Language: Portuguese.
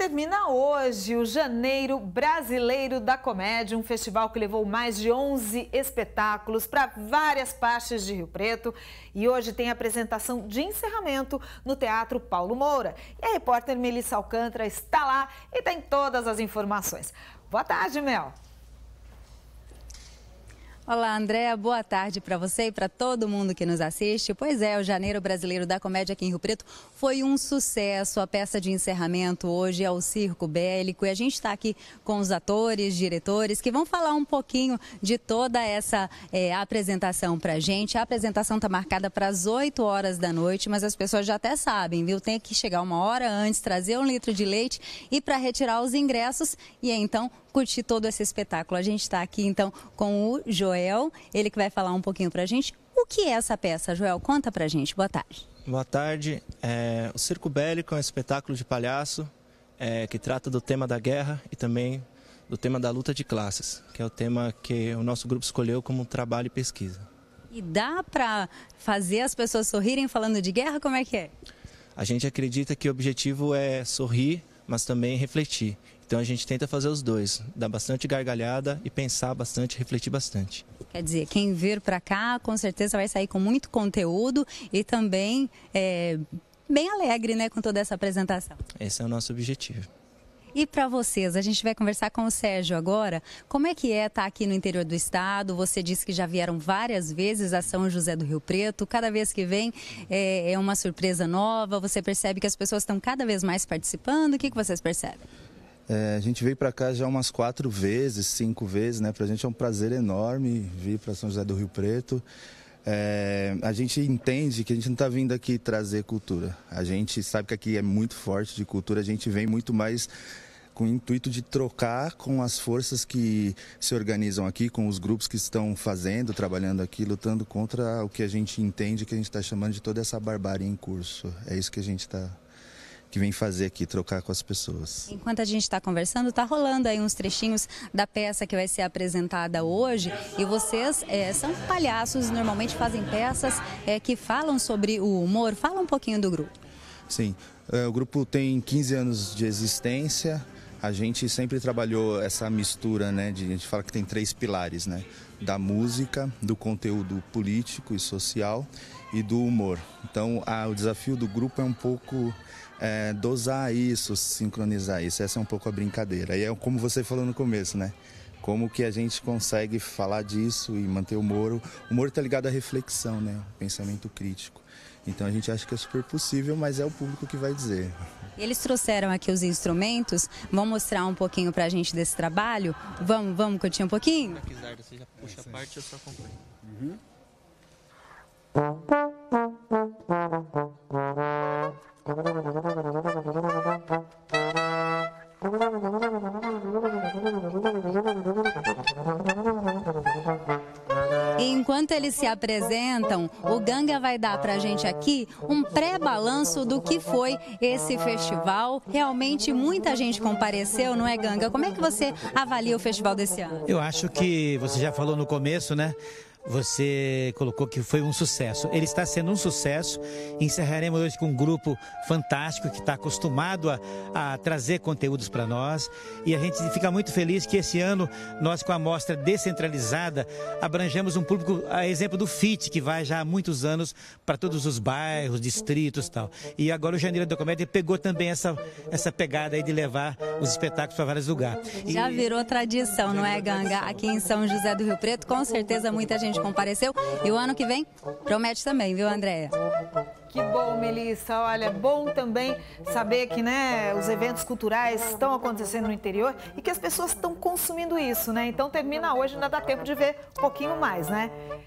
termina hoje o Janeiro Brasileiro da Comédia, um festival que levou mais de 11 espetáculos para várias partes de Rio Preto. E hoje tem apresentação de encerramento no Teatro Paulo Moura. E a repórter Melissa Alcântara está lá e tem todas as informações. Boa tarde, Mel. Olá, Andréa. Boa tarde para você e para todo mundo que nos assiste. Pois é, o Janeiro Brasileiro da Comédia aqui em Rio Preto foi um sucesso. A peça de encerramento hoje é o Circo Bélico e a gente está aqui com os atores, diretores que vão falar um pouquinho de toda essa é, apresentação para gente. A apresentação está marcada para as 8 horas da noite, mas as pessoas já até sabem, viu? Tem que chegar uma hora antes, trazer um litro de leite e para retirar os ingressos e então curtir todo esse espetáculo. A gente está aqui então com o Joel, ele que vai falar um pouquinho para a gente. O que é essa peça, Joel? Conta para a gente. Boa tarde. Boa tarde. É, o Circo Bélico é um espetáculo de palhaço é, que trata do tema da guerra e também do tema da luta de classes, que é o tema que o nosso grupo escolheu como trabalho e pesquisa. E dá para fazer as pessoas sorrirem falando de guerra? Como é que é? A gente acredita que o objetivo é sorrir, mas também refletir. Então a gente tenta fazer os dois, dar bastante gargalhada e pensar bastante, refletir bastante. Quer dizer, quem vir para cá com certeza vai sair com muito conteúdo e também é, bem alegre, né, com toda essa apresentação. Esse é o nosso objetivo. E para vocês, a gente vai conversar com o Sérgio agora. Como é que é estar tá aqui no interior do estado? Você disse que já vieram várias vezes a São José do Rio Preto. Cada vez que vem é, é uma surpresa nova. Você percebe que as pessoas estão cada vez mais participando. O que, que vocês percebem? É, a gente veio para cá já umas quatro vezes, cinco vezes, né? Para a gente é um prazer enorme vir para São José do Rio Preto. É, a gente entende que a gente não está vindo aqui trazer cultura. A gente sabe que aqui é muito forte de cultura, a gente vem muito mais com o intuito de trocar com as forças que se organizam aqui, com os grupos que estão fazendo, trabalhando aqui, lutando contra o que a gente entende que a gente está chamando de toda essa barbárie em curso. É isso que a gente está que vem fazer aqui, trocar com as pessoas. Enquanto a gente está conversando, está rolando aí uns trechinhos da peça que vai ser apresentada hoje. E vocês é, são palhaços, normalmente fazem peças é, que falam sobre o humor. Fala um pouquinho do grupo. Sim, é, o grupo tem 15 anos de existência a gente sempre trabalhou essa mistura, né? De, a gente fala que tem três pilares, né? Da música, do conteúdo político e social e do humor. Então, a, o desafio do grupo é um pouco é, dosar isso, sincronizar isso. Essa é um pouco a brincadeira. E é como você falou no começo, né? como que a gente consegue falar disso e manter o Moro. O Moro está ligado à reflexão, né? pensamento crítico. Então a gente acha que é super possível, mas é o público que vai dizer. Eles trouxeram aqui os instrumentos, vão mostrar um pouquinho pra gente desse trabalho? Vamos, vamos curtir um pouquinho? Se você já puxa a parte, eu só acompanho. Uhum. Enquanto eles se apresentam, o Ganga vai dar para a gente aqui um pré-balanço do que foi esse festival. Realmente muita gente compareceu, não é, Ganga? Como é que você avalia o festival desse ano? Eu acho que você já falou no começo, né? você colocou que foi um sucesso. Ele está sendo um sucesso. Encerraremos hoje com um grupo fantástico que está acostumado a, a trazer conteúdos para nós. E a gente fica muito feliz que esse ano nós, com a amostra descentralizada, abrangemos um público, a exemplo do FIT, que vai já há muitos anos para todos os bairros, distritos e tal. E agora o Janeiro da Comédia pegou também essa, essa pegada aí de levar os espetáculos para vários lugares. Já e... virou tradição, já não virou é, Ganga? Aqui em São José do Rio Preto, com certeza muita gente gente compareceu. E o ano que vem promete também, viu, Andréia? Que bom, Melissa. Olha, é bom também saber que né, os eventos culturais estão acontecendo no interior e que as pessoas estão consumindo isso, né? Então termina hoje, ainda dá tempo de ver um pouquinho mais, né?